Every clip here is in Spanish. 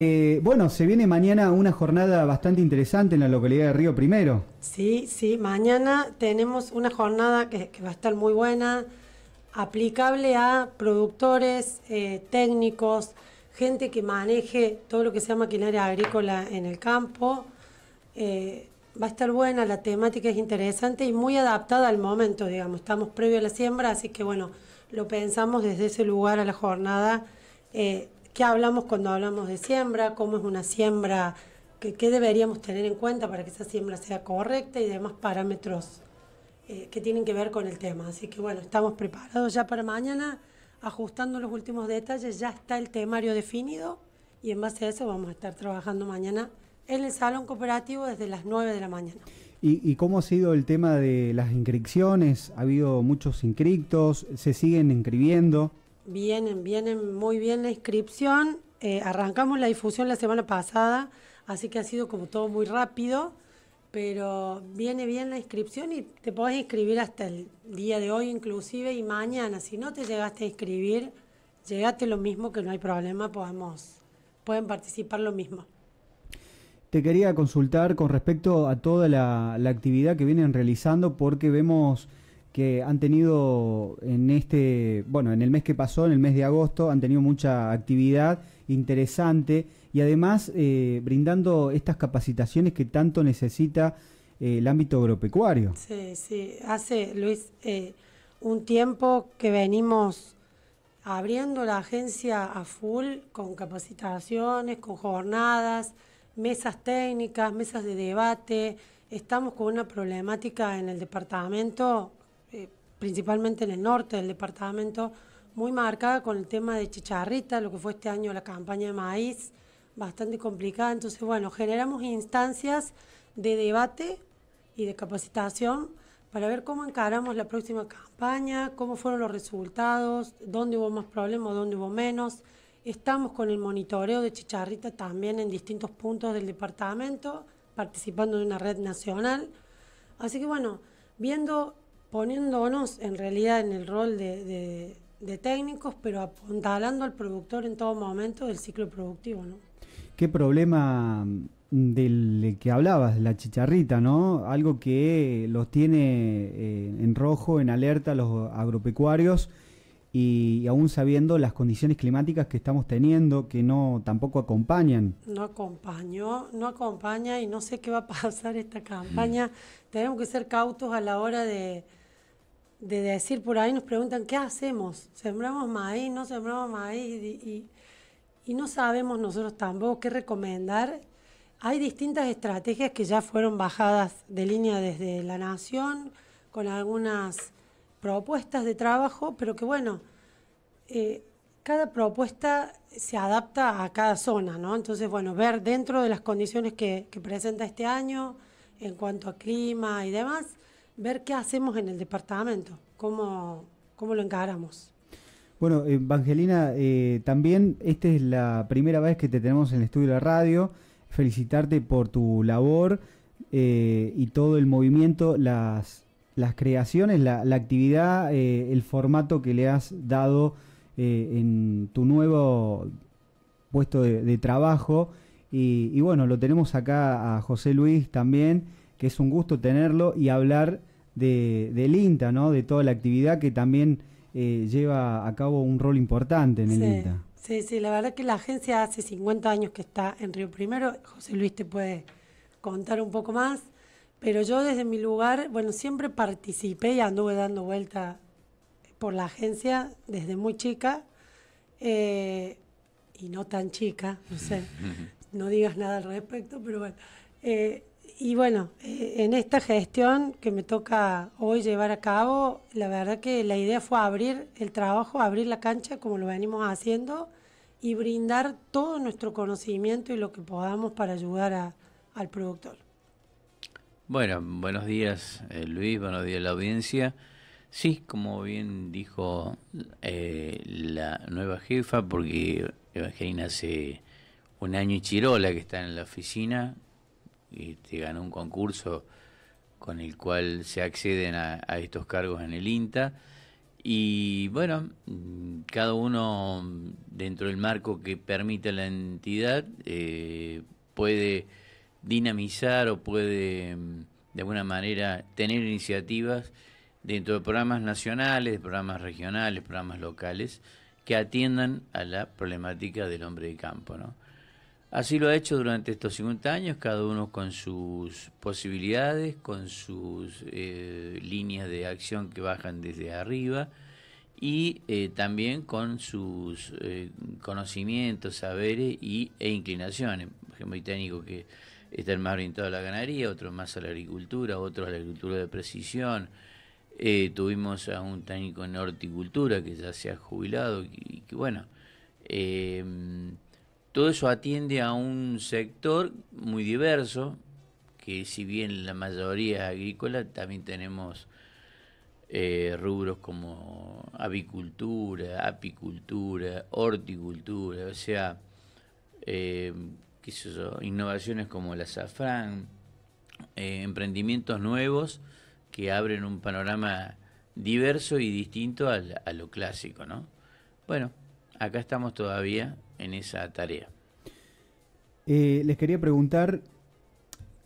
Eh, bueno, se viene mañana una jornada bastante interesante en la localidad de Río Primero. Sí, sí, mañana tenemos una jornada que, va a estar muy buena, aplicable a productores, eh, técnicos, gente que maneje todo lo que sea maquinaria agrícola en el campo. Eh, va a estar buena, la temática es interesante y muy adaptada al momento, digamos. Estamos previo a la siembra, así que bueno, lo pensamos desde ese lugar a la jornada qué hablamos cuando hablamos de siembra, cómo es una siembra, qué, deberíamos tener en cuenta para que esa siembra sea correcta y demás parámetros eh, que tienen que ver con el tema. Así que bueno, estamos preparados ya para mañana, ajustando los últimos detalles, ya está el temario definido y en base a eso vamos a estar trabajando mañana en el Salón Cooperativo desde las 9 de la mañana. ¿Y, ¿Y, cómo ha sido el tema de las inscripciones? ¿Ha habido muchos inscriptos? ¿Se siguen inscribiendo? Vienen, vienen muy bien la inscripción. Eh, arrancamos la difusión la semana pasada, así que ha sido como todo muy rápido, pero viene bien la inscripción y te podés inscribir hasta el día de hoy inclusive y mañana. Si no te llegaste a inscribir, llegate lo mismo que no hay problema, podemos, pueden participar lo mismo. Te quería consultar con respecto a toda la actividad que vienen realizando porque vemos que han tenido en este, bueno, en el mes que pasó, en el mes de agosto, han tenido mucha actividad interesante y además eh, brindando estas capacitaciones que tanto necesita eh, el ámbito agropecuario. Sí, sí, hace Luis eh, un tiempo que venimos abriendo la agencia a full con capacitaciones, con jornadas, mesas técnicas, mesas de debate. Estamos con una problemática en el departamento eh, principalmente en el norte del departamento, muy marcada con el tema de chicharrita, lo que fue este año la campaña de maíz, bastante complicada. Entonces, bueno, generamos instancias de debate y de capacitación para ver cómo encaramos la próxima campaña, cómo fueron los resultados, dónde hubo más problemas, dónde hubo menos. Estamos con el monitoreo de chicharrita también en distintos puntos del departamento, participando de una red nacional. Así que bueno, viendo poniéndonos en realidad en el rol de, técnicos, pero apuntalando al productor en todo momento del ciclo productivo. ¿no? ¿Qué problema mm, del que hablabas, la chicharrita, ¿no? Algo que los tiene eh, en rojo, en alerta, los agropecuarios, y, aún sabiendo las condiciones climáticas que estamos teniendo, que no tampoco acompañan. No acompañó, no acompaña y no sé qué va a pasar esta campaña. Mm. Tenemos que ser cautos a la hora de, de decir por ahí, nos preguntan, ¿qué hacemos? ¿Sembramos maíz? ¿No sembramos maíz? Y, no sabemos nosotros tampoco qué recomendar. Hay distintas estrategias que ya fueron bajadas de línea desde la Nación, con algunas propuestas de trabajo, pero que bueno, eh, cada propuesta se adapta a cada zona, ¿no? Entonces, bueno, ver dentro de las condiciones que, que presenta este año en cuanto a clima y demás, ver qué hacemos en el departamento, cómo, cómo lo encaramos. Bueno, Evangelina, eh, también esta es la primera vez que te tenemos en el estudio de la radio. Felicitarte por tu labor eh, y todo el movimiento, las, las creaciones, la, actividad, eh, el formato que le has dado en tu nuevo puesto de, trabajo. y bueno, lo tenemos acá a José Luis también, que es un gusto tenerlo y hablar de, del INTA, ¿no? de toda la actividad que también eh, lleva a cabo un rol importante en el sí, INTA. Sí, sí, la verdad que la agencia hace 50 años que está en Río Primero, José Luis te puede contar un poco más, pero yo desde mi lugar, bueno, siempre participé y anduve dando vuelta por la agencia desde muy chica, eh, y no tan chica, no sé, no digas nada al respecto, pero bueno. Eh, y bueno, eh, en esta gestión que me toca hoy llevar a cabo, la verdad que la idea fue abrir el trabajo, abrir la cancha como lo venimos haciendo y brindar todo nuestro conocimiento y lo que podamos para ayudar al productor. Bueno, buenos días eh, Luis, buenos días la audiencia. Sí, como bien dijo eh, la nueva jefa, porque Evangelina hace un año y Chirola que está en la oficina, te ganó un concurso con el cual se acceden a, estos cargos en el INTA. Y bueno, mm, cada uno mm, dentro del marco que permite la entidad eh, puede dinamizar o puede mm, de alguna manera tener iniciativas dentro de programas nacionales, programas regionales, programas locales que atiendan a la problemática del hombre de campo, ¿no? Así lo ha hecho durante estos 50 años, cada uno con sus posibilidades, con sus eh, líneas de acción que bajan desde arriba y eh, también con sus eh, conocimientos, saberes e inclinaciones. Por ejemplo, hay técnicos que están más orientados a la ganadería, otros más a la agricultura, otros a la agricultura de precisión. tuvimos a un técnico en horticultura que ya se ha jubilado y, y que bueno todo eso atiende a un sector muy diverso, que si bien la mayoría es agrícola, también tenemos eh, rubros como avicultura, apicultura, horticultura, o sea, eh, innovaciones como la azafrán, eh, emprendimientos nuevos que abren un panorama diverso y distinto a, a lo clásico, ¿no? Bueno, acá estamos todavía en esa tarea. Eh, les quería preguntar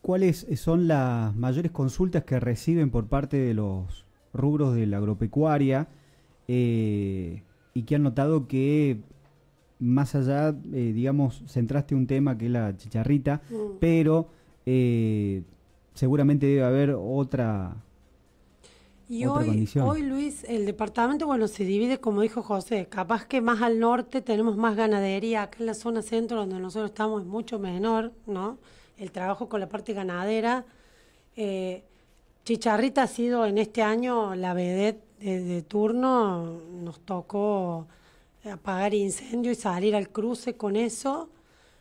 cuáles son las mayores consultas que reciben por parte de los rubros de la agropecuaria eh, y que han notado que más allá, eh, digamos, centraste un tema que es la chicharrita, mm. pero seguramente debe haber otra y hoy, hoy, Luis, el departamento, bueno, se divide, como dijo José, capaz que más al norte tenemos más ganadería, acá en la zona centro donde nosotros estamos es mucho menor, ¿no? El trabajo con la parte ganadera. Eh, Chicharrita ha sido en este año la vedette de, turno, nos tocó apagar incendio y salir al cruce con eso,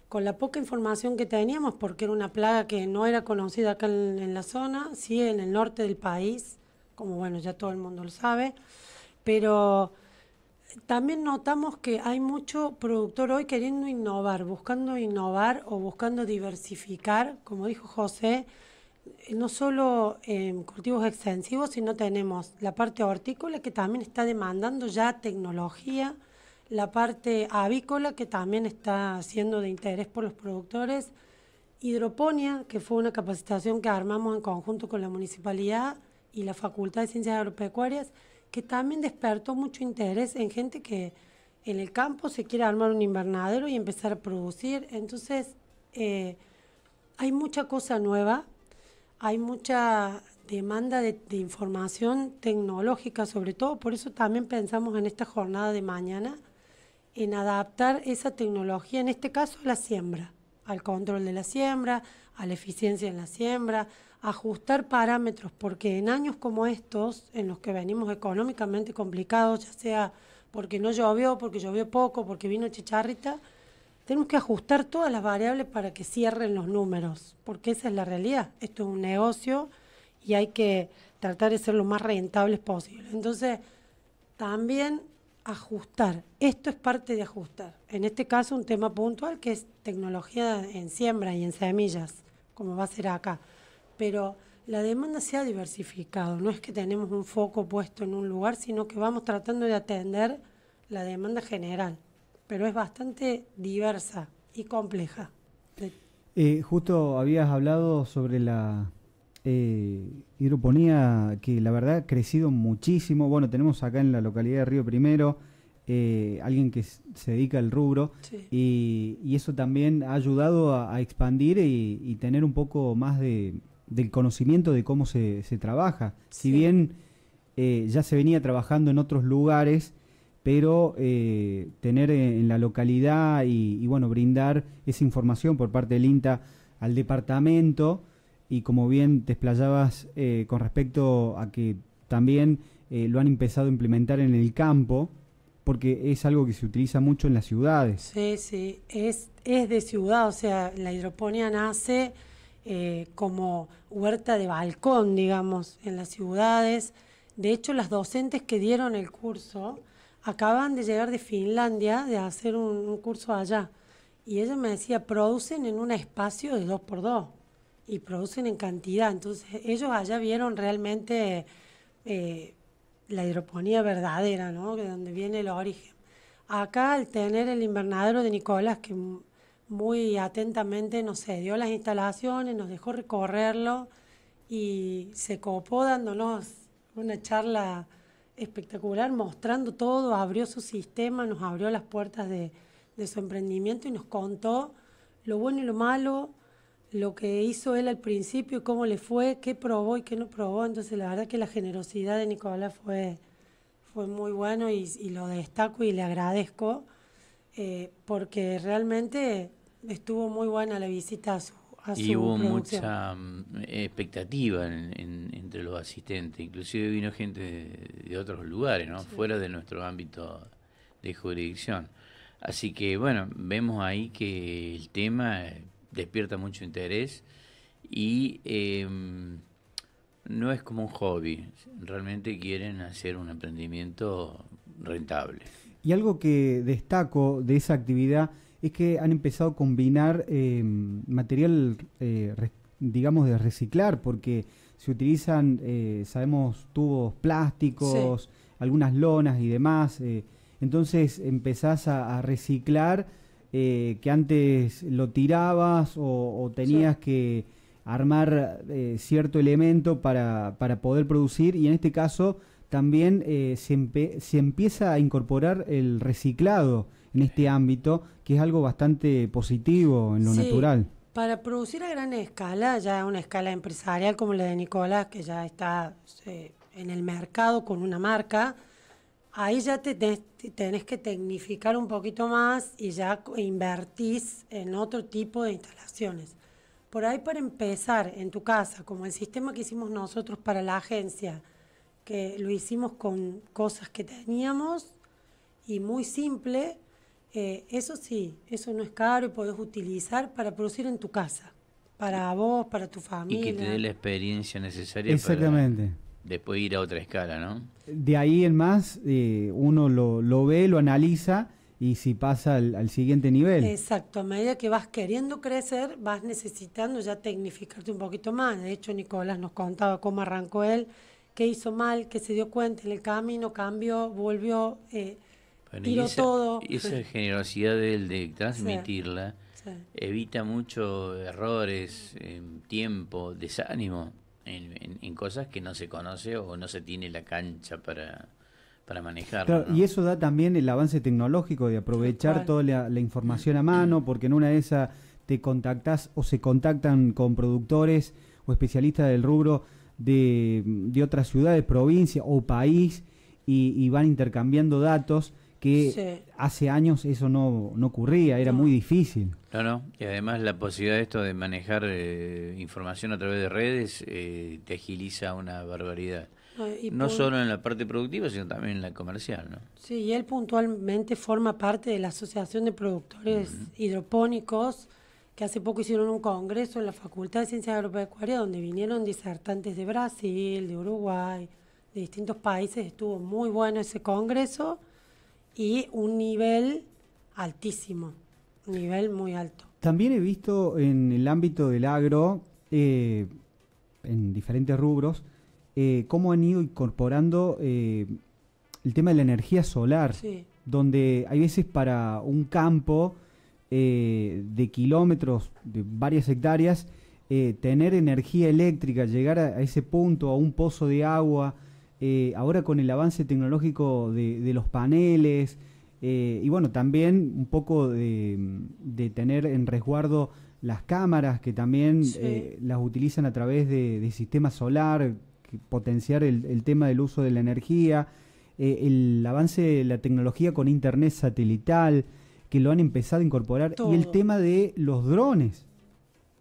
con la poca información que teníamos, porque era una plaga que no era conocida acá en, en la zona, sí en el norte del país como bueno, ya todo el mundo lo sabe, pero también notamos que hay mucho productor hoy queriendo innovar, buscando innovar o buscando diversificar, como dijo José, no solo en cultivos extensivos, sino tenemos la parte hortícola que también está demandando ya tecnología, la parte avícola que también está siendo de interés por los productores, hidroponía, que fue una capacitación que armamos en conjunto con la municipalidad, y la Facultad de Ciencias Agropecuarias, que también despertó mucho interés en gente que en el campo se quiere armar un invernadero y empezar a producir. Entonces, eh, hay mucha cosa nueva, hay mucha demanda de, de, información tecnológica sobre todo, por eso también pensamos en esta jornada de mañana, en adaptar esa tecnología, en este caso a la siembra, al control de la siembra, a la eficiencia en la siembra, ajustar parámetros, porque en años como estos, en los que venimos económicamente complicados, ya sea porque no llovió, porque llovió poco, porque vino chicharrita, tenemos que ajustar todas las variables para que cierren los números, porque esa es la realidad. Esto es un negocio y hay que tratar de ser lo más rentables posible. Entonces, también ajustar. Esto es parte de ajustar. En este caso, un tema puntual que es tecnología en siembra y en semillas, como va a ser acá pero la demanda se ha diversificado. No es que tenemos un foco puesto en un lugar, sino que vamos tratando de atender la demanda general, pero es bastante diversa y compleja. Eh, justo habías hablado sobre la eh, hidroponía que la verdad ha crecido muchísimo. Bueno, tenemos acá en la localidad de Río Primero eh, alguien que se dedica al rubro y, eso también ha ayudado a, expandir y, tener un poco más de, del conocimiento de cómo se, se trabaja. Si bien eh, ya se venía trabajando en otros lugares, pero eh, tener en la localidad y, bueno, brindar esa información por parte del INTA al departamento y como bien te explayabas eh, con respecto a que también lo han empezado a implementar en el campo, porque es algo que se utiliza mucho en las ciudades. Sí, sí, es, es de ciudad, o sea, la hidroponía nace eh, como huerta de balcón, digamos, en las ciudades. De hecho, las docentes que dieron el curso acaban de llegar de Finlandia, de hacer un, curso allá. Y ella me decía, producen en un espacio de dos por dos y producen en cantidad. Entonces, ellos allá vieron realmente eh, la hidroponía verdadera, ¿no? De donde viene el origen. Acá, al tener el invernadero de Nicolás, que muy atentamente, nos sé, dio las instalaciones, nos dejó recorrerlo y se copó dándonos una charla espectacular, mostrando todo, abrió su sistema, nos abrió las puertas de, de su emprendimiento y nos contó lo bueno y lo malo, lo que hizo él al principio, cómo le fue, qué probó y qué no probó. Entonces la verdad que la generosidad de Nicolás fue, fue muy bueno y, lo destaco y le agradezco, eh, porque realmente estuvo muy buena la visita a su, a y hubo mucha mm, expectativa entre los asistentes, inclusive vino gente de, otros lugares, ¿no? Fuera de nuestro ámbito de jurisdicción. Así que bueno, vemos ahí que el tema eh, despierta mucho interés y em, no es como un hobby, realmente quieren hacer un emprendimiento rentable. Y algo que destaco de esa actividad es que han empezado a combinar em, material, eh, digamos, de reciclar, porque se utilizan, eh, sabemos, tubos plásticos, algunas lonas y demás. Eh, entonces empezás a, reciclar que antes lo tirabas o, tenías que armar cierto elemento para poder producir y en este caso también eh, se, empieza a incorporar el reciclado en este ámbito, que es algo bastante positivo en lo sí, natural. Para producir a gran escala, ya una escala empresarial como la de Nicolás, que ya está eh, en el mercado con una marca, ahí ya te tenés, que tecnificar un poquito más y ya invertís en otro tipo de instalaciones. Por ahí para empezar en tu casa, como el sistema que hicimos nosotros para la agencia, lo hicimos con cosas que teníamos y muy simple. Eh, eso sí, eso no es caro y podés utilizar para producir en tu casa, para vos, para tu familia. Y que te dé la experiencia necesaria Exactamente. para después ir a otra escala, ¿no? De ahí en más, eh, uno lo, ve, lo analiza y si pasa al, siguiente nivel. Exacto, a medida que vas queriendo crecer, vas necesitando ya tecnificarte un poquito más. De hecho, Nicolás nos contaba cómo arrancó él que hizo mal, que se dio cuenta en el camino, cambió, volvió, eh, tiró todo. Esa generosidad de de transmitirla evita muchos errores, em, tiempo, desánimo en, cosas que no se conoce o no se tiene la cancha para, para manejar. Y eso da también el avance tecnológico de aprovechar toda la, la información a mano, mm. porque en una de esas te contactas o se contactan con productores o especialistas del rubro de, de otras ciudades, provincias o país y, van intercambiando datos que hace años eso no, no ocurría, era muy difícil. No, no, y además la posibilidad de esto de manejar eh, información a través de redes eh, te agiliza una barbaridad. no solo en la parte productiva, sino también en la comercial, ¿no? Sí, y él puntualmente forma parte de la Asociación de Productores Hidropónicos hace poco hicieron un congreso en la Facultad de Ciencias Agropecuarias donde vinieron disertantes de Brasil, de Uruguay, de distintos países. Estuvo muy bueno ese congreso y un nivel altísimo, un nivel muy alto. También he visto en el ámbito del agro, eh, en diferentes rubros, eh, cómo han ido incorporando eh, el tema de la energía solar, donde hay veces para un campo eh, de kilómetros, de varias hectáreas, eh, tener energía eléctrica, llegar a, ese punto, a un pozo de agua, eh, ahora con el avance tecnológico de, los paneles, y bueno, también un poco de, tener en resguardo las cámaras que también las utilizan a través de, de sistema solar, potenciar el, tema del uso de la energía, el avance de la tecnología con internet satelital, que lo han empezado a incorporar. Y el tema de los drones,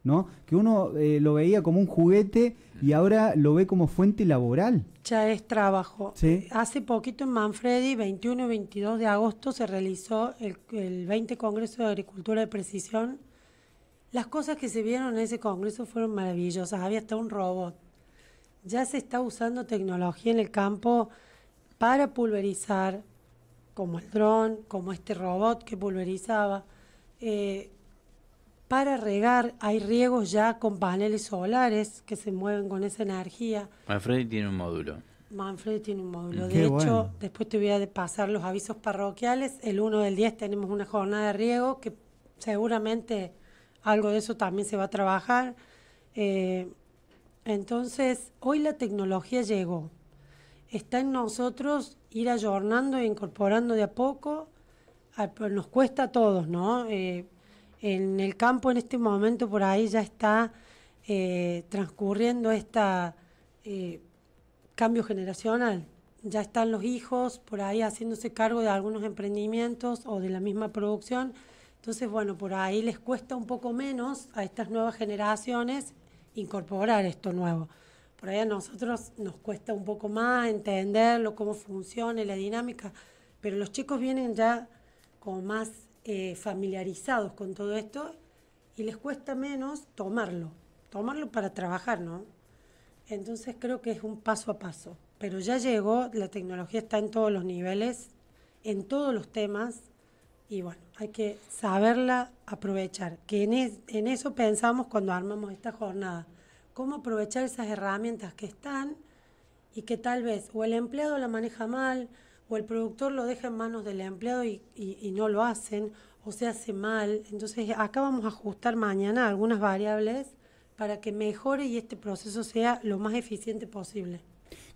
¿no? Que uno eh, lo veía como un juguete y ahora lo ve como fuente laboral. Ya es trabajo. Hace poquito en Manfredi, 21 y 22 de agosto, se realizó el, el 20 Congreso de Agricultura de Precisión. Las cosas que se vieron en ese congreso fueron maravillosas. Había hasta un robot. Ya se está usando tecnología en el campo para pulverizar, como el dron, como este robot que pulverizaba. Eh, para regar hay riegos ya con paneles solares que se mueven con esa energía. Manfredi tiene un módulo. Manfredi tiene un módulo. de hecho, después te voy a pasar los avisos parroquiales. El 1 del 10 tenemos una jornada de riego que seguramente algo de eso también se va a trabajar. Eh, entonces, hoy la tecnología llegó está en nosotros ir ayornando e incorporando de a poco. Ah, pues, nos cuesta a todos, ¿no? Eh, en el campo en este momento por ahí ya está eh, transcurriendo este cambio generacional. Ya están los hijos por ahí haciéndose cargo de algunos emprendimientos o de la misma producción. Entonces, bueno, por ahí les cuesta un poco menos a estas nuevas generaciones incorporar esto nuevo por ahí a nosotros nos cuesta un poco más entenderlo, cómo funciona la dinámica, pero los chicos vienen ya como más eh, familiarizados con todo esto y les cuesta menos tomarlo, tomarlo para trabajar, ¿no? Entonces creo que es un paso a paso, pero ya llegó, la tecnología está en todos los niveles, en todos los temas, y bueno, hay que saberla aprovechar, que en eso pensamos cuando armamos esta jornada cómo aprovechar esas herramientas que están y que tal vez o el empleado la maneja mal o el productor lo deja en manos del empleado y, no lo hacen o se hace mal. Entonces acá vamos a ajustar mañana algunas variables para que mejore y este proceso sea lo más eficiente posible.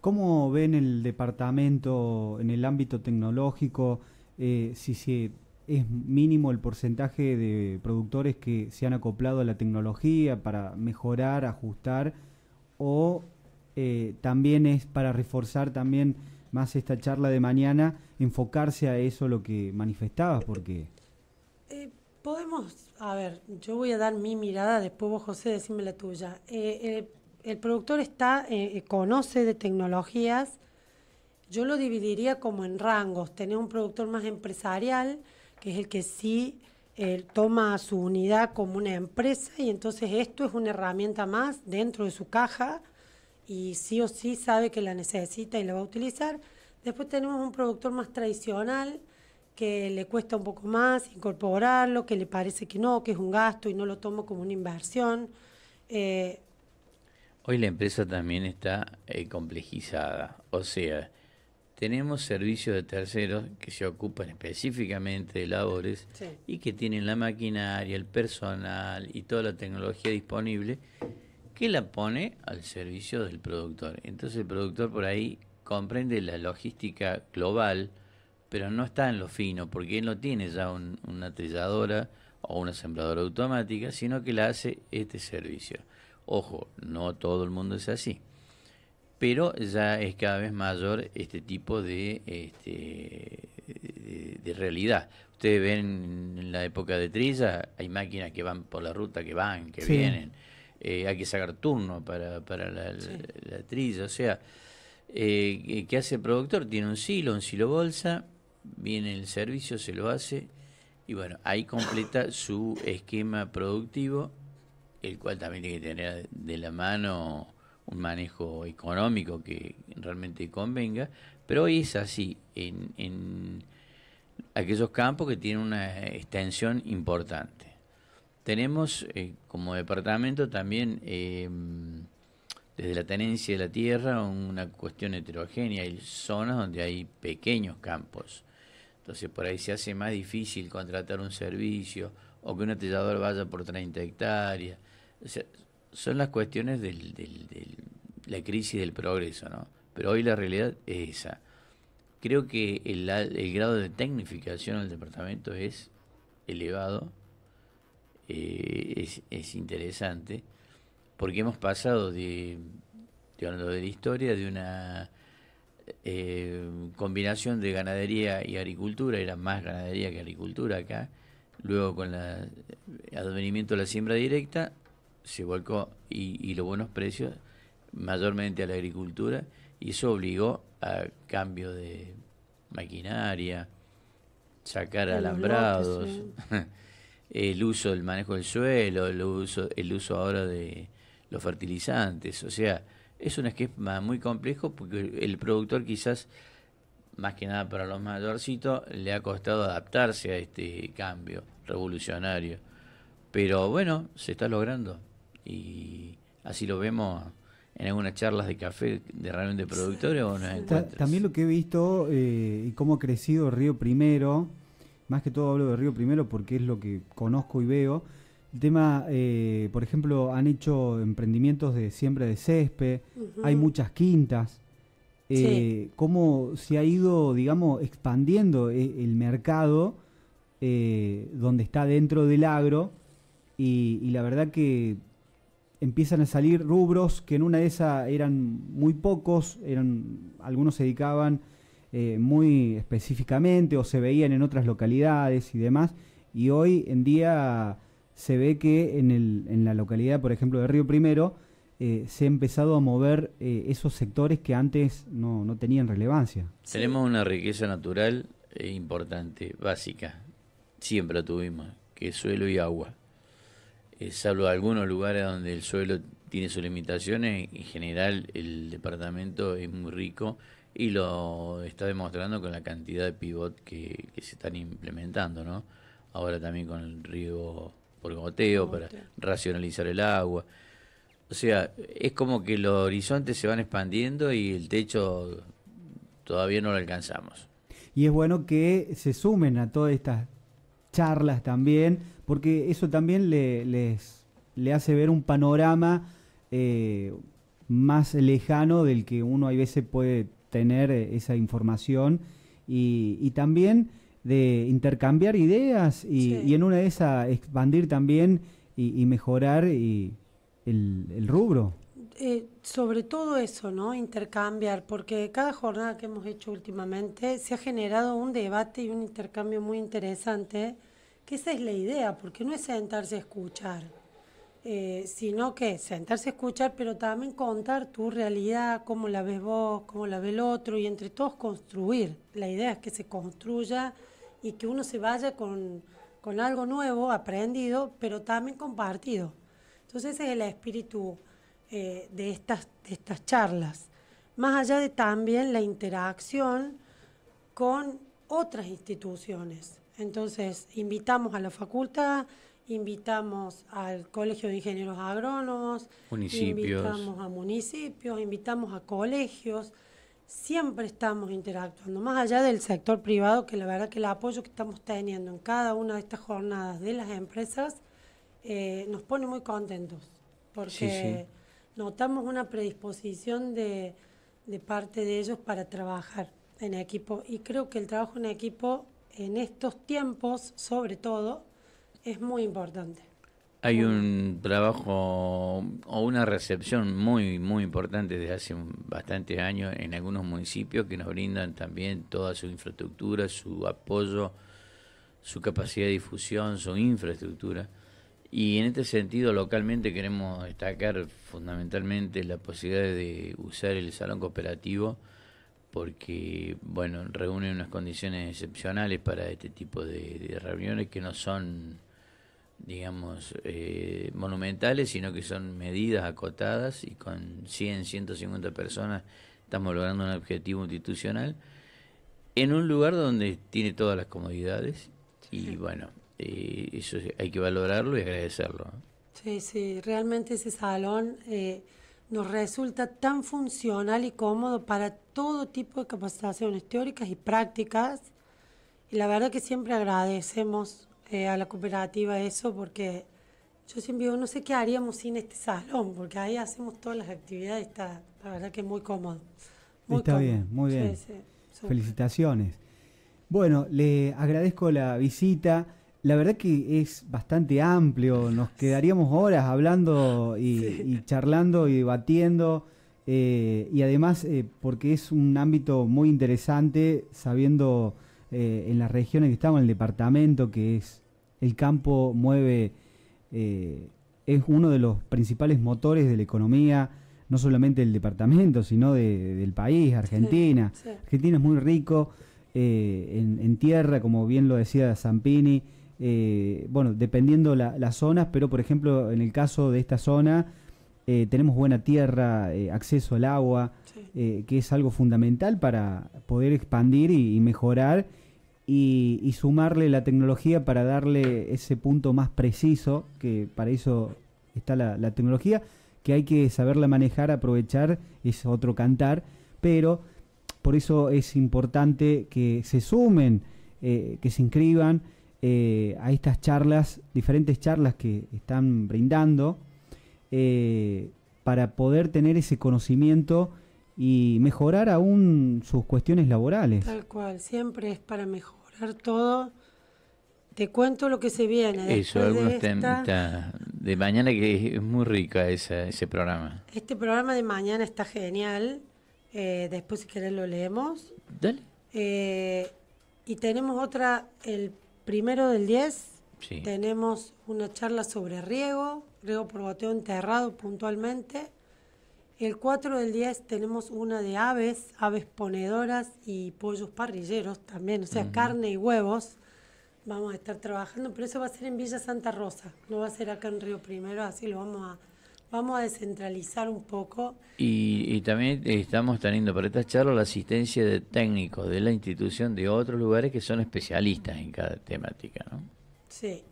¿Cómo ven el departamento en el ámbito tecnológico? Eh, si es mínimo el porcentaje de productores que se han acoplado a la tecnología para mejorar, ajustar, o eh, también es para reforzar también más esta charla de mañana, enfocarse a eso lo que manifestabas, porque... Eh, podemos, a ver, yo voy a dar mi mirada, después vos José, decime la tuya. Eh, el productor está, conoce de tecnologías, yo lo dividiría como en rangos, tener un productor más empresarial, que es el que sí eh, toma su unidad como una empresa y entonces esto es una herramienta más dentro de su caja y sí o sí sabe que la necesita y la va a utilizar. Después tenemos un productor más tradicional que le cuesta un poco más incorporarlo, que le parece que no, que es un gasto y no lo tomo como una inversión. Eh, Hoy la empresa también está eh, complejizada, o sea, tenemos servicios de terceros que se ocupan específicamente de labores y que tienen la maquinaria, el personal y toda la tecnología disponible que la pone al servicio del productor. Entonces el productor por ahí comprende la logística global, pero no está en lo fino, porque él no tiene ya una trilladora o una sembradora automática, sino que la hace este servicio. Ojo, no todo el mundo es así pero ya es cada vez mayor este tipo de, este, de, realidad. Ustedes ven en la época de Trilla, hay máquinas que van por la ruta, que van, que vienen, eh, hay que sacar turno para, para la, trilla, o sea, eh, ¿qué hace el productor? Tiene un silo, un silo bolsa, viene el servicio, se lo hace, y bueno, ahí completa su esquema productivo, el cual también tiene que tener de la mano un manejo económico que realmente convenga, pero hoy es así en, aquellos campos que tienen una extensión importante. Tenemos eh, como departamento también eh, desde la tenencia de la tierra una cuestión heterogénea, hay zonas donde hay pequeños campos. Entonces por ahí se hace más difícil contratar un servicio o que un atellador vaya por 30 hectáreas son las cuestiones de la crisis del progreso, ¿no? Pero hoy la realidad es esa. Creo que el, grado de tecnificación del departamento es elevado, eh, es, interesante, porque hemos pasado de, de, de la historia, de una eh, combinación de ganadería y agricultura, era más ganadería que agricultura acá, luego con el advenimiento de la siembra directa, se volcó y, los buenos precios mayormente a la agricultura y eso obligó a cambio de maquinaria, sacar alambrados, el uso, del manejo del suelo, el uso, el uso ahora de los fertilizantes, o sea, es un esquema muy complejo porque el productor quizás más que nada para los mayorcitos le ha costado adaptarse a este cambio revolucionario. Pero bueno, se está logrando y así lo vemos en algunas charlas de café de realmente productores o también lo que he visto eh, y cómo ha crecido Río Primero, más que todo hablo de Río Primero porque es lo que conozco y veo. El tema, eh, por ejemplo, han hecho emprendimientos de siembra de césped, hay muchas quintas. Eh, ¿Cómo se ha ido, digamos, expandiendo el mercado donde está dentro del agro? y la verdad que empiezan a salir rubros que en una de esas eran muy pocos, eran, algunos se dedicaban eh, muy específicamente o se veían en otras localidades y demás, y hoy en día se ve que en, el, en la localidad, por ejemplo, de Río Primero, eh, se ha empezado a mover eh, esos sectores que antes no, tenían relevancia. Tenemos una riqueza natural importante, básica, siempre la tuvimos, que es suelo y agua eh, salvo algunos lugares donde el suelo tiene sus limitaciones, en general el departamento es muy rico y lo está demostrando con la cantidad de pivot que, se están implementando, ¿no? Ahora también con el río por goteo, para racionalizar el agua. O sea, es como que los horizontes se van expandiendo y el techo todavía no lo alcanzamos. Y es bueno que se sumen a todas estas charlas también porque eso también le, les, hace ver un panorama eh, más lejano del que uno a veces puede tener eh, esa información y, y también de intercambiar ideas y, y en una de esas expandir también y, mejorar el, rubro. Eh, sobre todo eso, ¿no? Intercambiar, porque cada jornada que hemos hecho últimamente se ha generado un debate y un intercambio muy interesante que esa es la idea, porque no es sentarse a escuchar, eh, sino que sentarse a escuchar, pero también contar tu realidad, cómo la ves vos, cómo la ve el otro, y entre todos construir. La idea es que se construya y que uno se vaya con, algo nuevo, aprendido, pero también compartido. Entonces ese es el espíritu eh, de, estas, de estas charlas. Más allá de también la interacción con otras instituciones entonces, invitamos a la facultad, invitamos al Colegio de Ingenieros Agrónomos, invitamos a municipios, invitamos a colegios. Siempre estamos interactuando, más allá del sector privado, que la verdad que el apoyo que estamos teniendo en cada una de estas jornadas de las empresas eh, nos pone muy contentos, porque notamos una predisposición de parte de ellos para trabajar en equipo y creo que el trabajo en equipo en estos tiempos, sobre todo, es muy importante. Hay un trabajo o una recepción muy, muy importante desde hace bastantes años en algunos municipios que nos brindan también toda su infraestructura, su apoyo, su capacidad de difusión, su infraestructura. Y en este sentido, localmente queremos destacar fundamentalmente la posibilidad de usar el salón cooperativo porque bueno, reúne unas condiciones excepcionales para este tipo de, reuniones que no son, digamos, eh, monumentales, sino que son medidas acotadas y con 100, 150 personas estamos logrando un objetivo institucional en un lugar donde tiene todas las comodidades y bueno, eh, eso hay que valorarlo y agradecerlo. Sí, sí, realmente ese salón... Eh, nos resulta tan funcional y cómodo para todo tipo de capacitaciones teóricas y prácticas. Y la verdad que siempre agradecemos eh, a la cooperativa eso porque yo siempre digo, no sé qué haríamos sin este salón, porque ahí hacemos todas las actividades, está la verdad que es muy cómodo. Muy está bien, muy bien. Felicitaciones. Bueno, le agradezco la visita. La verdad que es bastante amplio, nos quedaríamos horas hablando y, charlando y debatiendo. Eh, y además, eh, porque es un ámbito muy interesante, sabiendo eh, en las regiones que estamos, en el departamento, que es el campo mueve, es uno de los principales motores de la economía, no solamente del departamento, sino del país, Argentina. Argentina es muy rico en, en tierra, como bien lo decía Zampini. Eh, bueno, dependiendo las zonas, pero por ejemplo, en el caso de esta zona, eh, tenemos buena tierra, eh, acceso al agua, que es algo fundamental para poder expandir y, mejorar y, sumarle la tecnología para darle ese punto más preciso, que para eso está la, tecnología, que hay que saberla manejar, aprovechar, es otro cantar, pero por eso es importante que se sumen, que se inscriban eh, a estas charlas, diferentes charlas que están brindando, eh, para poder tener ese conocimiento y mejorar aún sus cuestiones laborales. Tal cual, siempre es para mejorar todo. Te cuento lo que se viene. Eso, de, esta, de mañana que es muy rica ese programa. Este programa de mañana está genial. Eh, después si querés lo leemos. Dale. y tenemos otra el primero del 10 tenemos una charla sobre riego, riego por goteo enterrado puntualmente. El 4 del 10 tenemos una de aves, aves ponedoras y pollos parrilleros también, o sea, carne y huevos. Vamos a estar trabajando, pero eso va a ser en Villa Santa Rosa, no va a ser acá en Río Primero, así lo vamos a Vamos a descentralizar un poco. Y, también estamos teniendo para esta charla la asistencia de técnicos de la institución de otros lugares que son especialistas en cada temática, ¿no? Sí.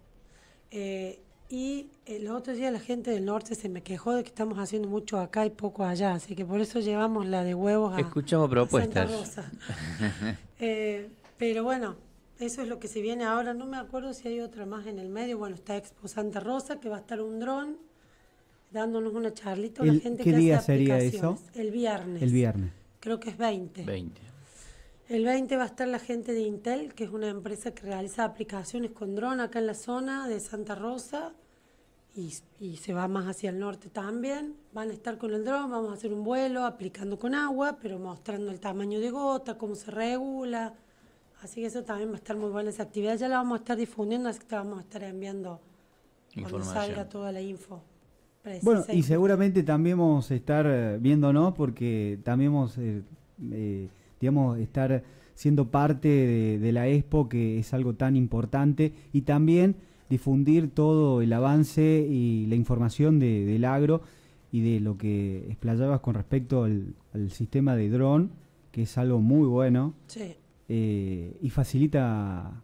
Eh, y el eh, otro día la gente del norte se me quejó de que estamos haciendo mucho acá y poco allá, así que por eso llevamos la de huevos a, Escuchamos propuestas. Santa Rosa. Eh, pero bueno, eso es lo que se viene ahora. No me acuerdo si hay otra más en el medio. Bueno, está Expo Santa Rosa, que va a estar un dron dándonos una charlita la gente ¿Qué que día hace sería eso? El viernes. El viernes. Creo que es 20. 20. El 20 va a estar la gente de Intel, que es una empresa que realiza aplicaciones con dron acá en la zona de Santa Rosa y, se va más hacia el norte también. Van a estar con el dron, vamos a hacer un vuelo aplicando con agua, pero mostrando el tamaño de gota, cómo se regula. Así que eso también va a estar muy buena esa actividad. Ya la vamos a estar difundiendo, así que te vamos a estar enviando cuando salga toda la info bueno, y seguramente también vamos a estar eh, viéndonos porque también vamos, eh, eh, digamos, estar siendo parte de, la expo, que es algo tan importante, y también difundir todo el avance y la información del agro y de lo que explayabas con respecto al, sistema de dron, que es algo muy bueno y facilita,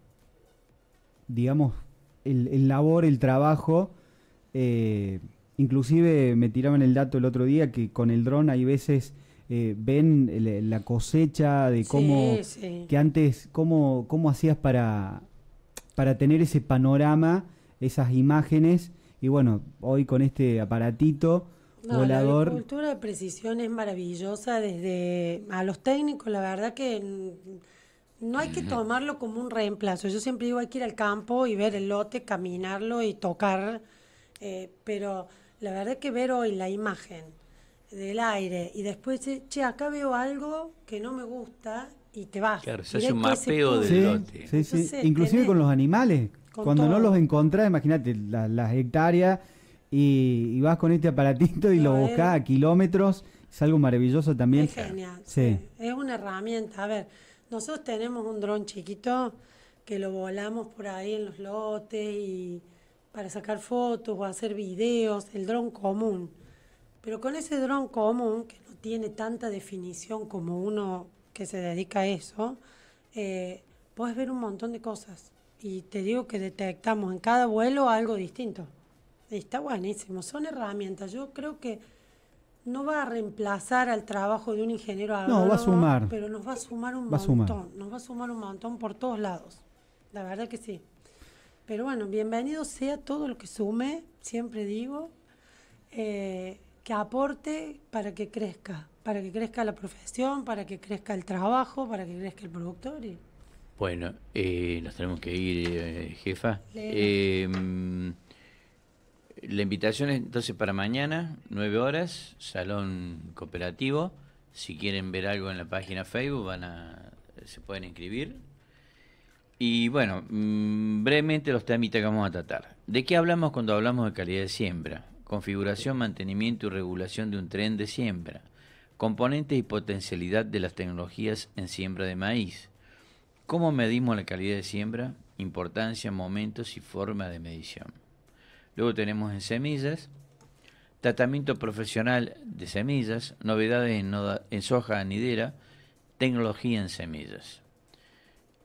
digamos, el, labor, el trabajo. Inclusive me tiraban el dato el otro día que con el dron hay veces eh, ven la cosecha de cómo que antes cómo cómo hacías para para tener ese panorama, esas imágenes y bueno, hoy con este aparatito volador. La cultura de precisión es maravillosa desde a los técnicos, la verdad que no hay que tomarlo como un reemplazo. Yo siempre digo, hay que ir al campo y ver el lote, caminarlo y tocar, eh, pero la verdad es que ver hoy la imagen del aire y después, eh, che, acá veo algo que no me gusta y te vas. Claro, se hace un mapeo del Sí, sí. Inclusive con los animales. Cuando no los encontrás, imagínate las hectáreas y, vas con este aparatito y lo buscás a kilómetros. Es algo maravilloso también. Es genial. Sí. Es una herramienta. A ver, nosotros tenemos un dron chiquito que lo volamos por ahí en los lotes y para sacar fotos o hacer videos, el dron común. Pero con ese dron común, que no tiene tanta definición como uno que se dedica a eso, eh, puedes ver un montón de cosas. Y te digo que detectamos en cada vuelo algo distinto. está buenísimo, son herramientas. Yo creo que no va a reemplazar al trabajo de un ingeniero no, va a sumar. pero nos va a sumar un montón, nos va a sumar un montón por todos lados. La verdad que sí. Pero bueno, bienvenido sea todo lo que sume, siempre digo, eh, que aporte para que crezca, para que crezca la profesión, para que crezca el trabajo, para que crezca el productor. Bueno, eh, nos tenemos que ir, eh, jefa. Em, la invitación es entonces para mañana, 9 horas, Salón Cooperativo. Si quieren ver algo en la página Facebook, van a, se pueden inscribir y bueno, mm, brevemente los temitas que vamos a tratar. ¿De qué hablamos cuando hablamos de calidad de siembra? Configuración, mantenimiento y regulación de un tren de siembra. Componentes y potencialidad de las tecnologías en siembra de maíz. ¿Cómo medimos la calidad de siembra? Importancia, momentos y forma de medición. Luego tenemos en semillas, tratamiento profesional de semillas, novedades en, en soja anidera, tecnología en semillas.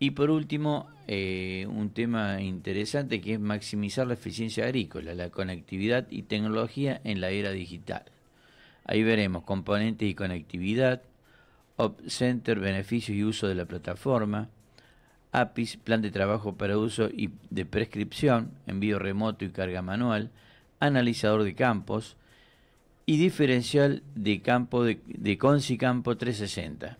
Y por último, eh, un tema interesante que es maximizar la eficiencia agrícola, la conectividad y tecnología en la era digital. Ahí veremos componentes y conectividad, Op Center, beneficios y uso de la plataforma, APIS, plan de trabajo para uso y de prescripción, envío remoto y carga manual, analizador de campos y diferencial de campo de, de Conci Campo 360.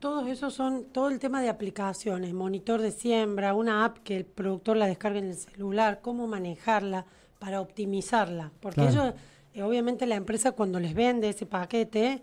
Todos esos son, todo el tema de aplicaciones, monitor de siembra, una app que el productor la descargue en el celular, cómo manejarla para optimizarla. Porque ellos, eh, obviamente la empresa cuando les vende ese paquete,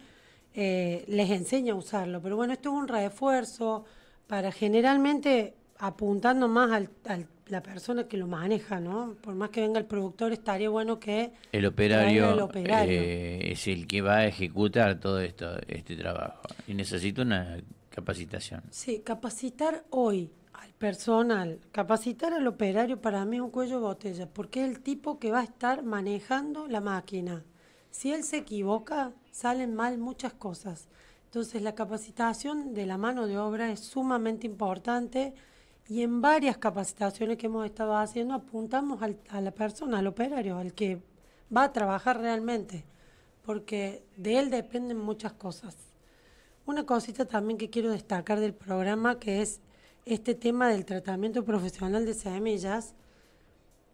eh, les enseña a usarlo. Pero bueno, esto es un refuerzo para generalmente apuntando más al, al la persona que lo maneja, ¿no? Por más que venga el productor, estaría bueno que... El operario, eh, es el que va a ejecutar todo esto, este trabajo. Y necesita una capacitación. Sí, capacitar hoy al personal, capacitar al operario para mí es un cuello de botella, porque es el tipo que va a estar manejando la máquina. Si él se equivoca, salen mal muchas cosas. Entonces la capacitación de la mano de obra es sumamente importante y en varias capacitaciones que hemos estado haciendo apuntamos al, a la persona, al operario, al que va a trabajar realmente, porque de él dependen muchas cosas. Una cosita también que quiero destacar del programa, que es este tema del tratamiento profesional de semillas,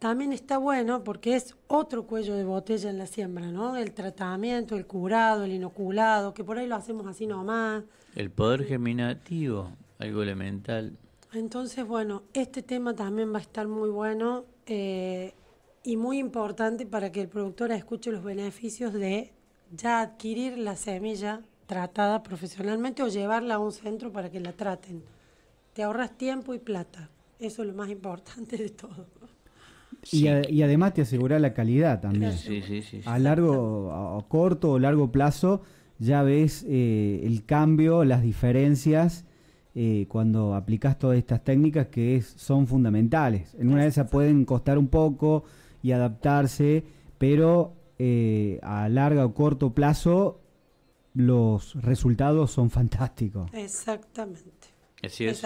también está bueno porque es otro cuello de botella en la siembra, ¿no? El tratamiento, el curado, el inoculado, que por ahí lo hacemos así nomás. El poder germinativo, algo elemental entonces, bueno, este tema también va a estar muy bueno eh, y muy importante para que el productor escuche los beneficios de ya adquirir la semilla tratada profesionalmente o llevarla a un centro para que la traten. Te ahorras tiempo y plata. Eso es lo más importante de todo. Y, además te asegura la calidad también. Sí, sí, a largo, a, corto o largo plazo ya ves eh, el cambio, las diferencias eh, cuando aplicas todas estas técnicas que son fundamentales. En una de esas pueden costar un poco y adaptarse, pero eh, a largo o corto plazo los resultados son fantásticos. Exactamente. Así es.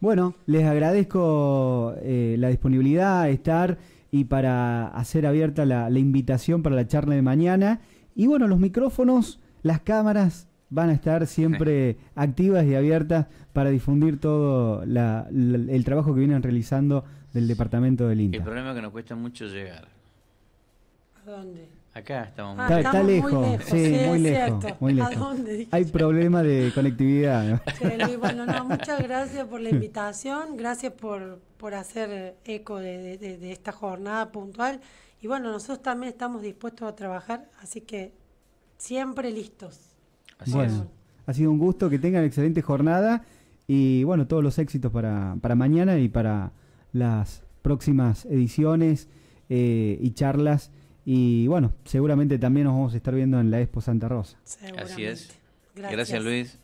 Bueno, les agradezco eh, la disponibilidad, estar y para hacer abierta la invitación para la charla de mañana. Y bueno, los micrófonos, las cámaras van a estar siempre activas y abiertas para difundir todo el trabajo que vienen realizando del departamento del INTA. El problema es que nos cuesta mucho llegar. ¿A dónde? Acá estamos. Ah, está, lejos, muy lejos. Sí, muy, lejos ¿A dónde? Hay problema de conectividad. bueno, muchas gracias por la invitación, gracias por, por hacer eco de esta jornada puntual. Y bueno, nosotros también estamos dispuestos a trabajar, así que siempre listos bueno, ha sido un gusto que tengan excelente jornada y bueno, todos los éxitos para, mañana y para las próximas ediciones eh, y charlas. Y bueno, seguramente también nos vamos a estar viendo en la Expo Santa Rosa. Así es. Gracias Luis.